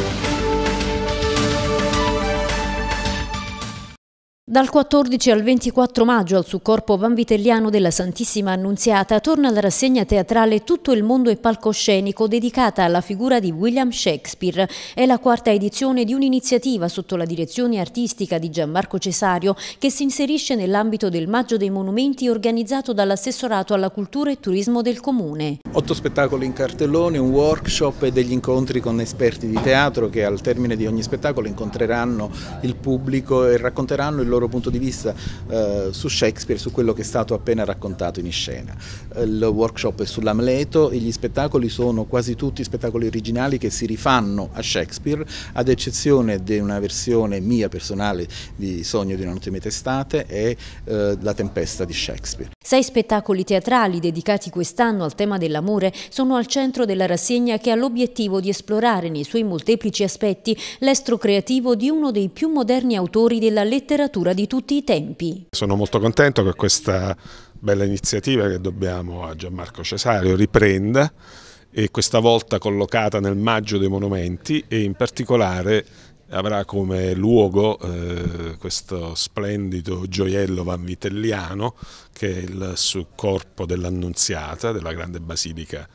Thank you. Dal 14 al 24 maggio al Succorpo Vanvitelliano della Santissima Annunziata torna la rassegna teatrale Tutto il mondo e palcoscenico dedicata alla figura di William Shakespeare. È la quarta edizione di un'iniziativa sotto la direzione artistica di Gianmarco Cesario che si inserisce nell'ambito del Maggio dei Monumenti organizzato dall'assessorato alla cultura e turismo del comune. Otto spettacoli in cartellone, un workshop e degli incontri con esperti di teatro che al termine di ogni spettacolo incontreranno il pubblico e racconteranno il loro loro punto di vista eh, su Shakespeare, su quello che è stato appena raccontato in scena. Eh, il workshop è sull'Amleto e gli spettacoli sono quasi tutti spettacoli originali che si rifanno a Shakespeare, ad eccezione di una versione mia personale di Sogno di una notte metestate e eh, La tempesta di Shakespeare. Sei spettacoli teatrali dedicati quest'anno al tema dell'amore sono al centro della rassegna che ha l'obiettivo di esplorare nei suoi molteplici aspetti l'estro creativo di uno dei più moderni autori della letteratura di tutti i tempi. Sono molto contento che questa bella iniziativa che dobbiamo a Gianmarco Cesario riprenda e questa volta collocata nel maggio dei monumenti e in particolare avrà come luogo eh, questo splendido gioiello vanvitelliano che è il corpo dell'Annunziata, della grande basilica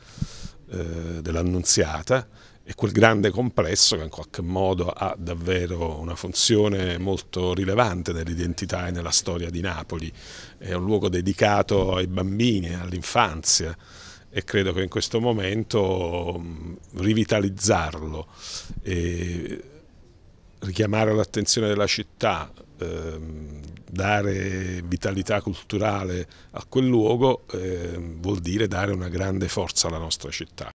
eh, dell'Annunziata e quel grande complesso che in qualche modo ha davvero una funzione molto rilevante nell'identità e nella storia di Napoli, è un luogo dedicato ai bambini, all'infanzia e credo che in questo momento mh, mm, rivitalizzarlo e richiamare l'attenzione della città, ehm, dare vitalità culturale a quel luogo ehm, vuol dire dare una grande forza alla nostra città.